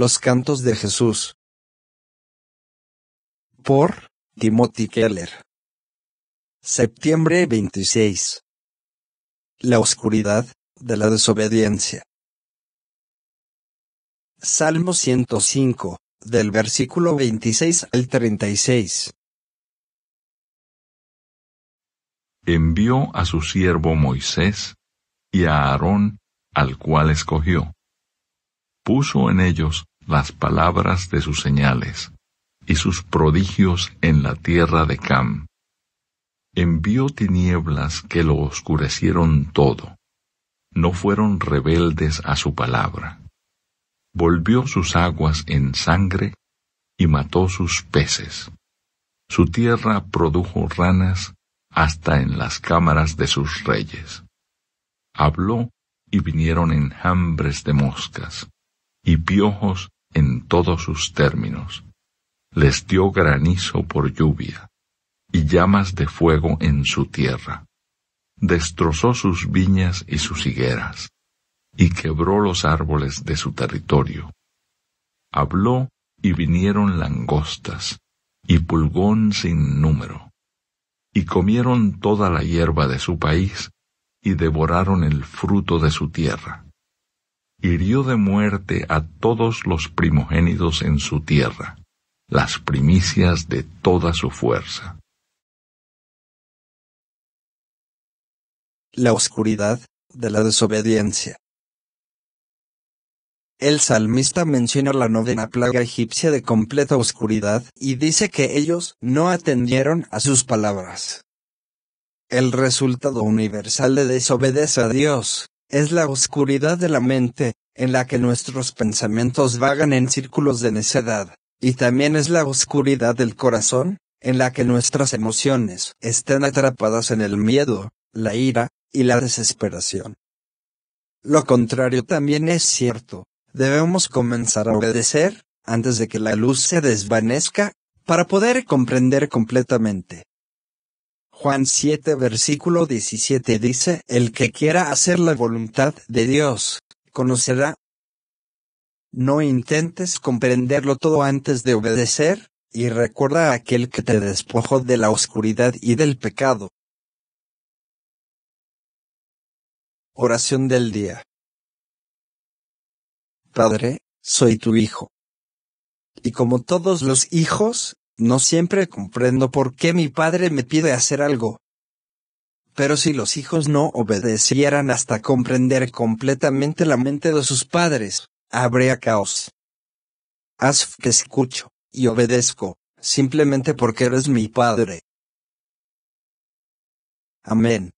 Los cantos de Jesús. Por Timothy Keller. Septiembre 26. La oscuridad de la desobediencia. Salmo 105, del versículo 26 al 36. Envió a su siervo Moisés y a Aarón, al cual escogió puso en ellos las palabras de sus señales y sus prodigios en la tierra de Cam. Envió tinieblas que lo oscurecieron todo. No fueron rebeldes a su palabra. Volvió sus aguas en sangre y mató sus peces. Su tierra produjo ranas hasta en las cámaras de sus reyes. Habló y vinieron enjambres de moscas y piojos en todos sus términos. Les dio granizo por lluvia y llamas de fuego en su tierra. Destrozó sus viñas y sus higueras y quebró los árboles de su territorio. Habló y vinieron langostas y pulgón sin número, y comieron toda la hierba de su país, y devoraron el fruto de su tierra hirió de muerte a todos los primogénitos en su tierra, las primicias de toda su fuerza. La oscuridad de la desobediencia. El salmista menciona la novena plaga egipcia de completa oscuridad y dice que ellos no atendieron a sus palabras. El resultado universal de desobedecer a Dios es la oscuridad de la mente, en la que nuestros pensamientos vagan en círculos de necedad, y también es la oscuridad del corazón, en la que nuestras emociones están atrapadas en el miedo, la ira, y la desesperación. Lo contrario también es cierto, debemos comenzar a obedecer, antes de que la luz se desvanezca, para poder comprender completamente. Juan 7 versículo 17 dice, El que quiera hacer la voluntad de Dios, conocerá. No intentes comprenderlo todo antes de obedecer, y recuerda a aquel que te despojó de la oscuridad y del pecado. Oración del día. Padre, soy tu hijo. Y como todos los hijos, no siempre comprendo por qué mi padre me pide hacer algo. Pero si los hijos no obedecieran hasta comprender completamente la mente de sus padres, habría caos. Haz que escucho, y obedezco, simplemente porque eres mi padre. Amén.